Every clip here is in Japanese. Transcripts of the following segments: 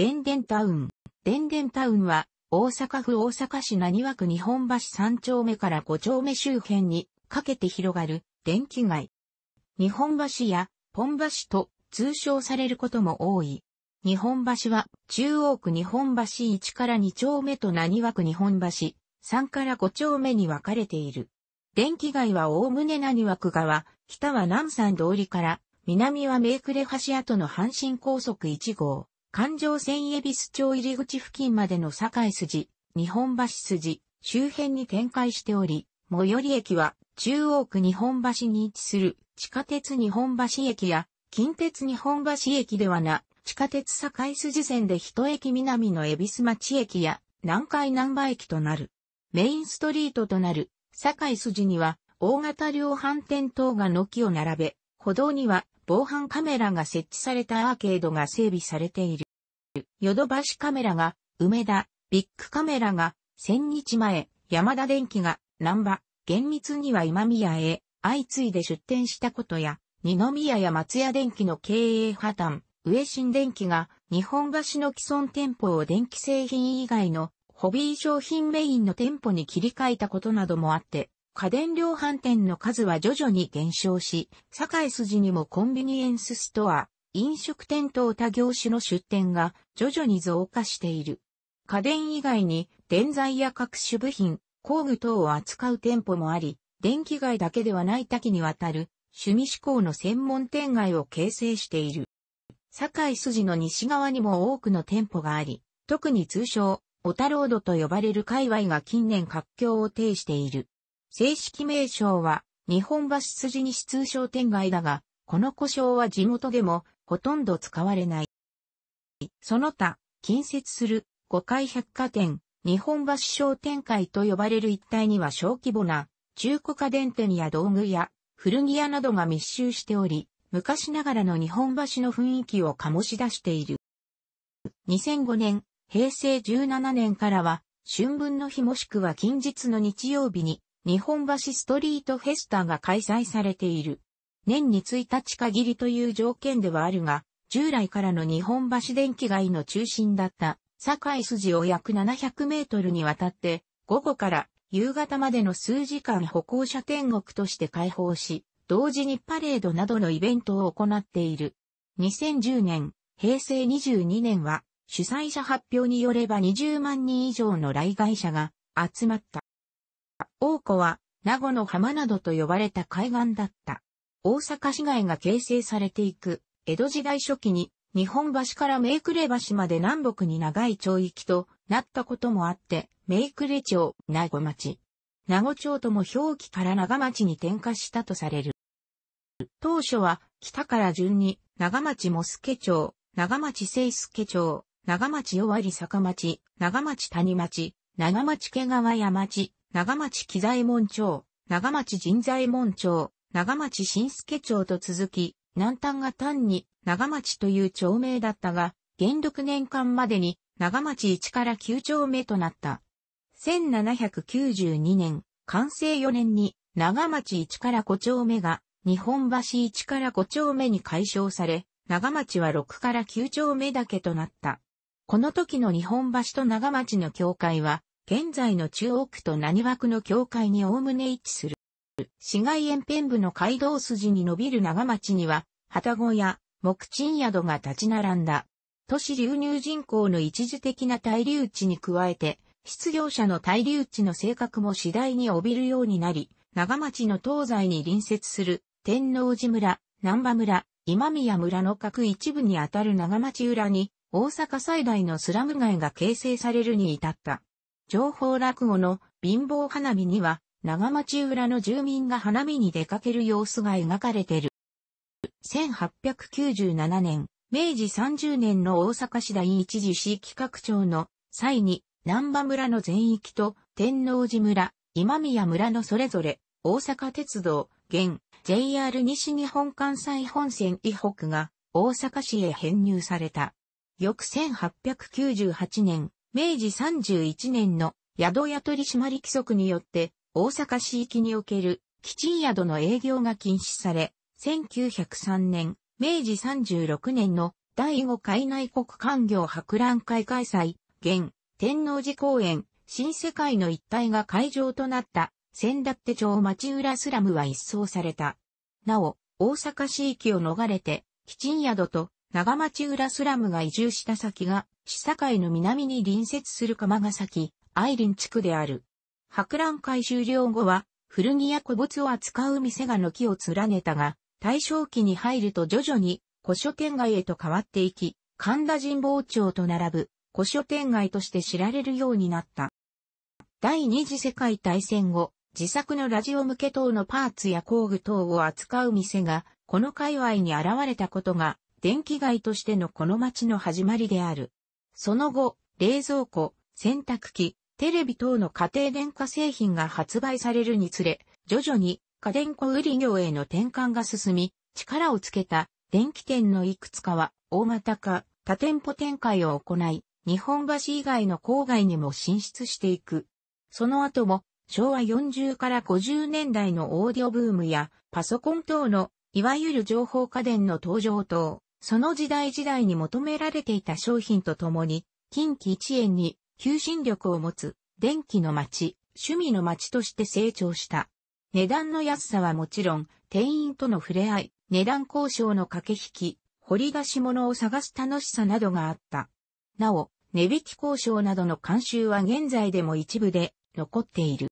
電んタウン。電んタウンは、大阪府大阪市浪速区日本橋3丁目から5丁目周辺にかけて広がる電気街。日本橋や本橋と通称されることも多い。日本橋は中央区日本橋1から2丁目と浪速区日本橋3から5丁目に分かれている。電気街はおおむね浪速区側、北は南山通りから、南はクレ橋跡の阪神高速1号。環状線恵比寿町入り口付近までの堺筋、日本橋筋、周辺に展開しており、最寄り駅は中央区日本橋に位置する地下鉄日本橋駅や近鉄日本橋駅ではな、地下鉄堺筋線で一駅南の恵比寿町駅や南海南波駅となる。メインストリートとなる堺筋には大型量販店等が軒を並べ、歩道には防犯カメラが設置されたアーケードが整備されている。ヨドバシカメラが、梅田、ビッグカメラが、千日前、山田電機が、南波、厳密には今宮へ、相次いで出店したことや、二宮や松屋電機の経営破綻、上新電機が、日本橋の既存店舗を電気製品以外の、ホビー商品メインの店舗に切り替えたことなどもあって、家電量販店の数は徐々に減少し、堺筋にもコンビニエンスストア、飲食店等他業種の出店が徐々に増加している。家電以外に、電材や各種部品、工具等を扱う店舗もあり、電気街だけではない多岐にわたる趣味志向の専門店街を形成している。堺筋の西側にも多くの店舗があり、特に通称、オタロードと呼ばれる界隈が近年活況を呈している。正式名称は、日本橋筋西通商店街だが、この故障は地元でもほとんど使われない。その他、近接する5階百貨店、日本橋商店会と呼ばれる一帯には小規模な中古家電店や道具や古着屋などが密集しており、昔ながらの日本橋の雰囲気を醸し出している。2005年、平成17年からは、春分の日もしくは近日の日曜日に、日本橋ストリートフェスタが開催されている。年に1日限りという条件ではあるが、従来からの日本橋電気街の中心だった堺筋を約700メートルにわたって、午後から夕方までの数時間歩行者天国として開放し、同時にパレードなどのイベントを行っている。2010年、平成22年は、主催者発表によれば20万人以上の来街者が集まった。王湖は、名護の浜などと呼ばれた海岸だった。大阪市街が形成されていく、江戸時代初期に、日本橋からメイクレ橋まで南北に長い町域となったこともあって、メイクレ町、名護町。名護町とも表記から長町に転化したとされる。当初は、北から順に、長町モスケ町、長町清助町、長町尾張坂町、長町谷町、長町毛川山町、長町喜左衛門町、長町神左衛門町、長町新助町と続き、南端が単に長町という町名だったが、元禄年間までに長町1から9丁目となった。1792年、完成4年に長町1から5丁目が日本橋1から5丁目に解消され、長町は6から9丁目だけとなった。この時の日本橋と長町の境界は現在の中央区と何枠の境界に概ね位置する。市街沿辺部の街道筋に伸びる長町には、旗小屋、木賃宿が立ち並んだ。都市流入人口の一時的な滞留地に加えて、失業者の滞留地の性格も次第に帯びるようになり、長町の東西に隣接する天王寺村、南波村、今宮村の各一部にあたる長町裏に、大阪最大のスラム街が形成されるに至った。情報落語の貧乏花見には、長町裏の住民が花見に出かける様子が描かれている。1897年、明治30年の大阪市第一次市企画庁の際に、南波村の全域と天王寺村、今宮村のそれぞれ、大阪鉄道、現 JR 西日本関西本線以北が大阪市へ編入された。翌1898年、明治31年の宿屋取締規則によって大阪市域における基地宿の営業が禁止され、1903年、明治36年の第5回内国官業博覧会開催、現、天王寺公園、新世界の一帯が会場となった千立手町町裏スラムは一掃された。なお、大阪市域を逃れて、基地宿と長町裏スラムが移住した先が市境の南に隣接する釜ヶ崎、愛林地区である。博覧会終了後は、古着や古物を扱う店が軒を連ねたが、大正期に入ると徐々に古書店街へと変わっていき、神田神保町と並ぶ古書店街として知られるようになった。第二次世界大戦後、自作のラジオ向け等のパーツや工具等を扱う店が、この界隈に現れたことが、電気街としてのこの街の始まりである。その後、冷蔵庫、洗濯機、テレビ等の家庭電化製品が発売されるにつれ、徐々に家電小売業への転換が進み、力をつけた電気店のいくつかは大型化、多店舗展開を行い、日本橋以外の郊外にも進出していく。その後も昭和40から50年代のオーディオブームやパソコン等のいわゆる情報家電の登場等、その時代時代に求められていた商品とともに、近畿一円に求心力を持つ電気の街、趣味の街として成長した。値段の安さはもちろん、店員との触れ合い、値段交渉の駆け引き、掘り出し物を探す楽しさなどがあった。なお、値引き交渉などの慣習は現在でも一部で残っている。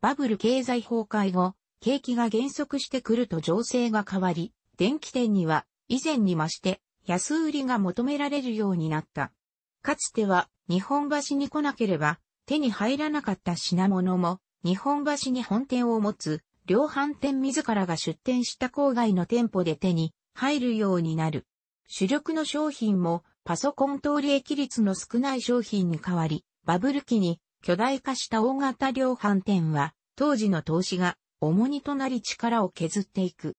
バブル経済崩壊後、景気が減速してくると情勢が変わり、電気店には以前に増して安売りが求められるようになった。かつては日本橋に来なければ手に入らなかった品物も日本橋に本店を持つ量販店自らが出店した郊外の店舗で手に入るようになる。主力の商品もパソコン通り益率の少ない商品に変わり、バブル期に巨大化した大型量販店は当時の投資が重荷となり力を削っていく。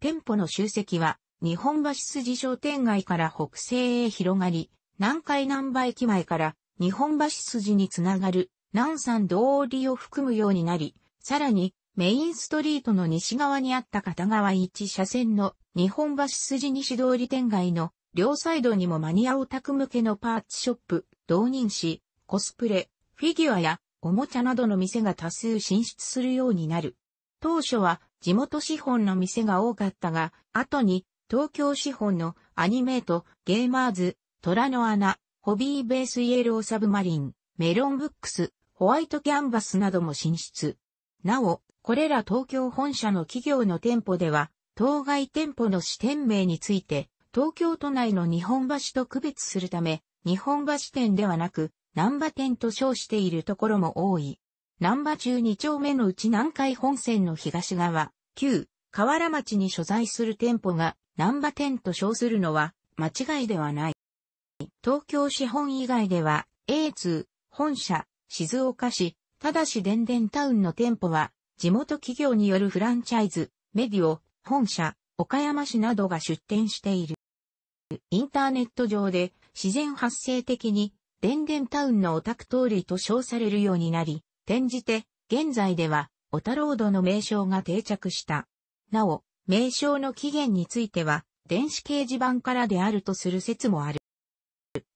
店舗の集積は日本橋筋商店街から北西へ広がり、南海南波駅前から日本橋筋につながる南山通りを含むようになり、さらにメインストリートの西側にあった片側一車線の日本橋筋西通り店街の両サイドにもマニアオタク向けのパーツショップ、同人誌、コスプレ、フィギュアやおもちゃなどの店が多数進出するようになる。当初は地元資本の店が多かったが、後に東京資本のアニメート、ゲーマーズ、虎の穴、ホビーベースイエローサブマリン、メロンブックス、ホワイトキャンバスなども進出。なお、これら東京本社の企業の店舗では、当該店舗の支店名について、東京都内の日本橋と区別するため、日本橋店ではなく、南波店と称しているところも多い。南波中2丁目のうち南海本線の東側、旧、河原町に所在する店舗が難波店と称するのは間違いではない。東京資本以外では A2 本社静岡市ただし電電タウンの店舗は地元企業によるフランチャイズメディオ本社岡山市などが出店している。インターネット上で自然発生的に電電タウンのオタク通りと称されるようになり、転じて現在ではオタロードの名称が定着した。なお、名称の起源については、電子掲示板からであるとする説もある。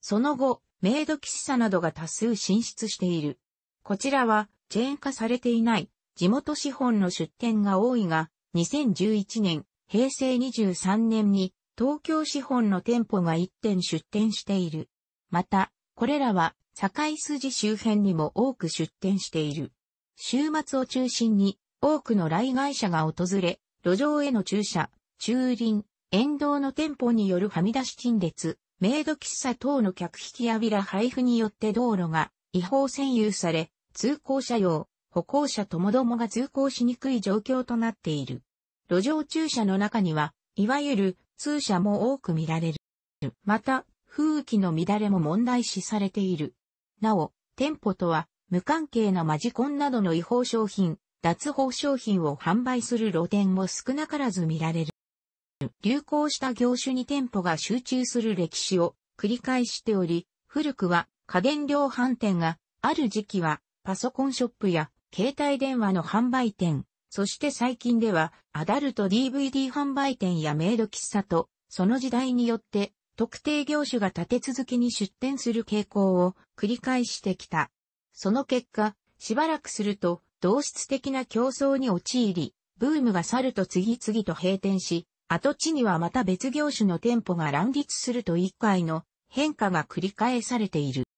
その後、メイド騎士さなどが多数進出している。こちらは、チェーン化されていない、地元資本の出店が多いが、2011年、平成23年に、東京資本の店舗が1店出店している。また、これらは、堺筋周辺にも多く出店している。週末を中心に、多くの来会者が訪れ、路上への駐車、駐輪、沿道の店舗によるはみ出し陳列、メイド喫茶等の客引きやビラ配布によって道路が違法占有され、通行者用、歩行者ともどもが通行しにくい状況となっている。路上駐車の中には、いわゆる通車も多く見られる。また、風紀の乱れも問題視されている。なお、店舗とは、無関係なマジコンなどの違法商品、脱法商品を販売する露店も少なからず見られる。流行した業種に店舗が集中する歴史を繰り返しており、古くは家電量販店が、ある時期はパソコンショップや携帯電話の販売店、そして最近ではアダルト DVD 販売店やメイド喫茶と、その時代によって特定業種が立て続けに出店する傾向を繰り返してきた。その結果、しばらくすると同質的な競争に陥り、ブームが去ると次々と閉店し、跡地にはまた別業種の店舗が乱立すると一回の変化が繰り返されている。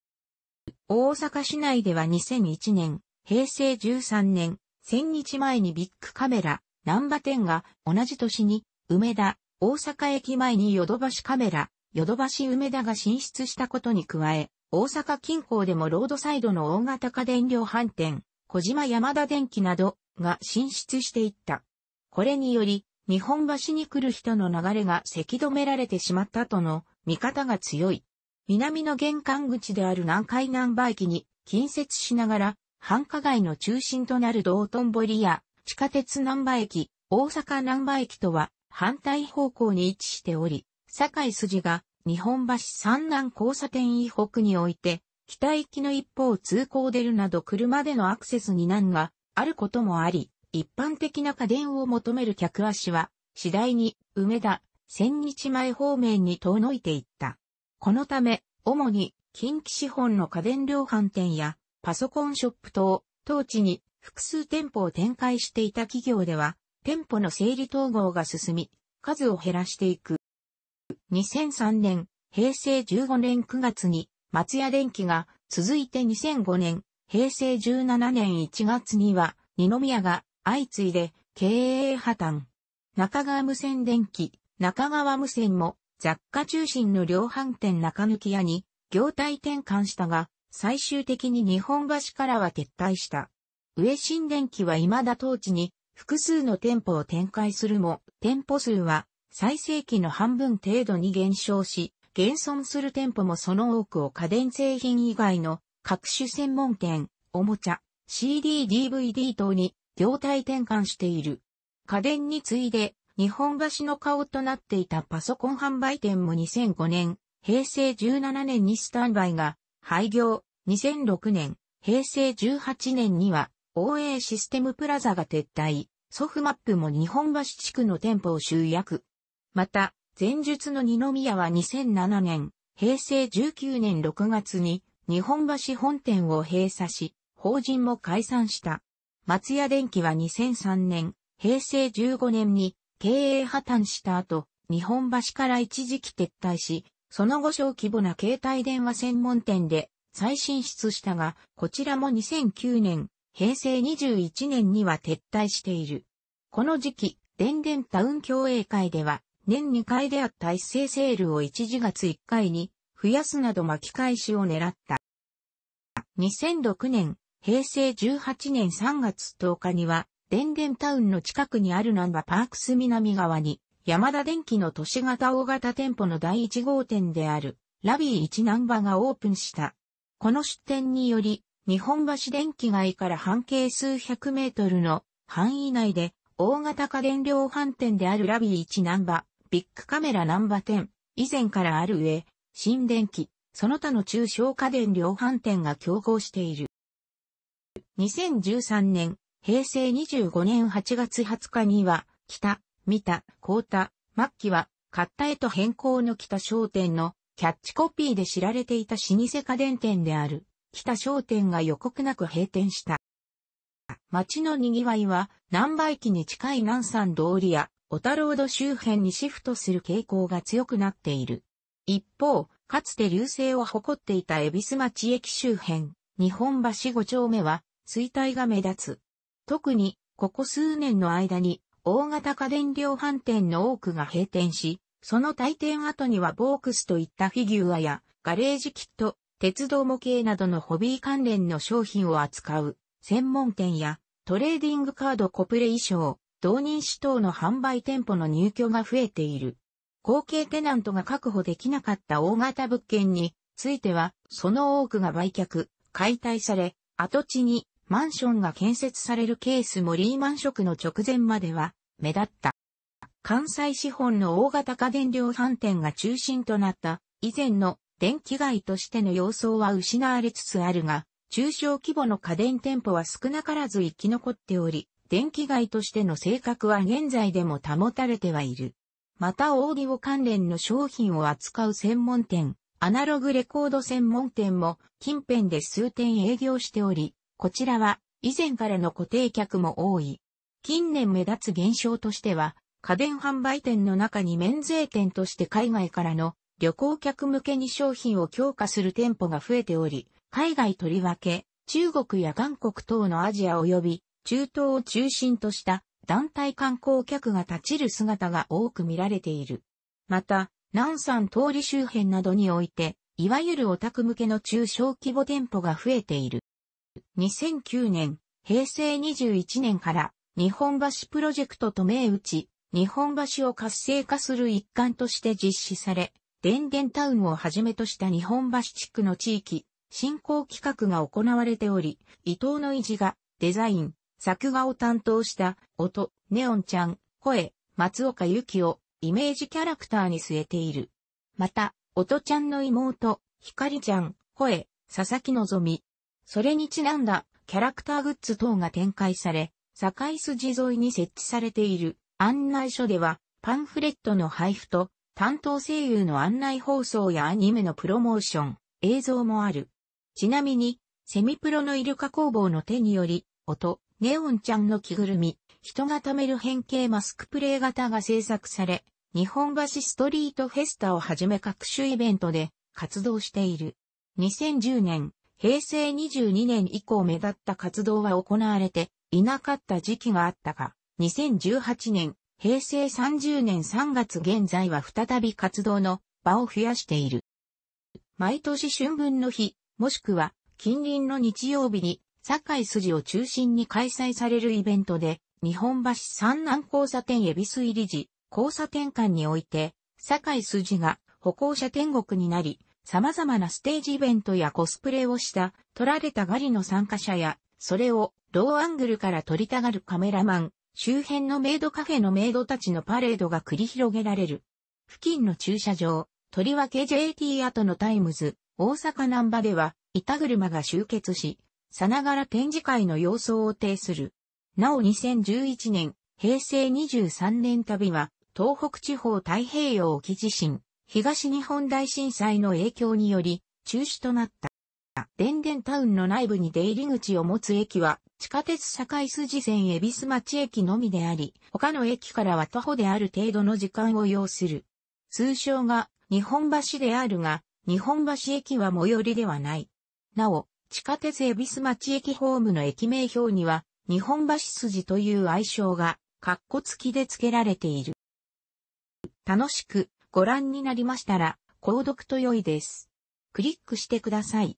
大阪市内では2001年、平成13年、1000日前にビッグカメラ、南波店が同じ年に、梅田、大阪駅前にヨドバシカメラ、ヨドバシ梅田が進出したことに加え、大阪近郊でもロードサイドの大型家電量販店、小島山田電機などが進出していった。これにより、日本橋に来る人の流れがせき止められてしまったとの見方が強い。南の玄関口である南海南波駅に近接しながら、繁華街の中心となる道頓堀や地下鉄南波駅、大阪南波駅とは反対方向に位置しており、堺筋が日本橋三南交差点以北において北行きの一方通行出るなど車でのアクセスに難があることもあり、一般的な家電を求める客足は、次第に梅田、千日前方面に遠のいていった。このため、主に近畿資本の家電量販店やパソコンショップ等、当地に複数店舗を展開していた企業では、店舗の整理統合が進み、数を減らしていく。2003年、平成15年9月に松屋電機が、続いて2005年、平成17年1月には、二宮が相次いで経営破綻。中川無線電機、中川無線も雑貨中心の量販店中抜き屋に業態転換したが、最終的に日本橋からは撤退した。上新電機は未だ当地に複数の店舗を展開するも、店舗数は最盛期の半分程度に減少し、現存する店舗もその多くを家電製品以外の各種専門店、おもちゃ、CD、DVD 等に業態転換している。家電に次いで日本橋の顔となっていたパソコン販売店も2005年、平成17年にスタンバイが廃業、2006年、平成18年には OA システムプラザが撤退、ソフマップも日本橋地区の店舗を集約。また、前述の二宮は2007年、平成19年6月に日本橋本店を閉鎖し、法人も解散した。松屋電機は2003年、平成15年に経営破綻した後、日本橋から一時期撤退し、その後小規模な携帯電話専門店で再進出したが、こちらも2009年、平成21年には撤退している。この時期、電電タウン協栄会では、年2回であった一斉セールを1次月1回に増やすなど巻き返しを狙った。2006年、平成18年3月10日には、電電タウンの近くにあるナンバパークス南側に、山田電機の都市型大型店舗の第1号店である、ラビー1ナンバがオープンした。この出店により、日本橋電気街から半径数百メートルの範囲内で、大型家電量販店であるラビー1ナンバビッグカメラナンバ10、以前からある上、新電機、その他の中小家電量販店が競合している。2013年、平成25年8月20日には、北、三田、高田、末期は、買ったへと変更の北商店のキャッチコピーで知られていた老舗家電店である、北商店が予告なく閉店した。街の賑わいは、南売機に近い南山通りや、オタロード周辺にシフトする傾向が強くなっている。一方、かつて流星を誇っていた恵比寿町駅周辺、日本橋5丁目は衰退が目立つ。特に、ここ数年の間に、大型家電量販店の多くが閉店し、その退店後にはボークスといったフィギュアや、ガレージキット、鉄道模型などのホビー関連の商品を扱う、専門店や、トレーディングカードコプレ衣装、同人誌等の販売店舗の入居が増えている。後継テナントが確保できなかった大型物件については、その多くが売却、解体され、跡地にマンションが建設されるケースもリーマンショックの直前までは目立った。関西資本の大型家電量販店が中心となった以前の電気街としての様相は失われつつあるが、中小規模の家電店舗は少なからず生き残っており、電気街としての性格は現在でも保たれてはいる。またオーディオ関連の商品を扱う専門店、アナログレコード専門店も近辺で数店営業しており、こちらは以前からの固定客も多い。近年目立つ現象としては、家電販売店の中に免税店として海外からの旅行客向けに商品を強化する店舗が増えており、海外とりわけ、中国や韓国等のアジア及び中東を中心とした団体観光客が立ちる姿が多く見られている。また、南山通り周辺などにおいて、いわゆるオタク向けの中小規模店舗が増えている。2009年、平成21年から日本橋プロジェクトと銘打ち、日本橋を活性化する一環として実施され、電電タウンをはじめとした日本橋地区の地域、振興企画が行われており、伊藤の維持がデザイン、作画を担当した音、ネオンちゃん、声、松岡由紀をイメージキャラクターに据えている。また、音ちゃんの妹、光ちゃん、声、佐々木望。み。それにちなんだキャラクターグッズ等が展開され、境筋沿いに設置されている案内所ではパンフレットの配布と担当声優の案内放送やアニメのプロモーション、映像もある。ちなみに、セミプロのイルカ工房の手により、音、ネオンちゃんの着ぐるみ、人が貯める変形マスクプレイ型が制作され、日本橋ストリートフェスタをはじめ各種イベントで活動している。2010年、平成22年以降目立った活動は行われていなかった時期があったが、2018年、平成30年3月現在は再び活動の場を増やしている。毎年春分の日、もしくは近隣の日曜日に堺筋を中心に開催されるイベントで、日本橋三南交差点恵比寿入り時、交差点間において、堺筋が歩行者天国になり、様々なステージイベントやコスプレをした撮られた狩りの参加者や、それをローアングルから撮りたがるカメラマン、周辺のメイドカフェのメイドたちのパレードが繰り広げられる。付近の駐車場、とりわけ JT 後のタイムズ、大阪南場では、板車が集結し、さながら展示会の様相を呈する。なお2011年、平成23年旅は、東北地方太平洋沖地震、東日本大震災の影響により、中止となった。電電タウンの内部に出入り口を持つ駅は、地下鉄堺筋線恵比寿町駅のみであり、他の駅からは徒歩である程度の時間を要する。通称が日本橋であるが、日本橋駅は最寄りではない。なお、地下鉄恵比寿町駅ホームの駅名表には、日本橋筋という愛称が、カッコ付きで付けられている。楽しくご覧になりましたら、購読と良いです。クリックしてください。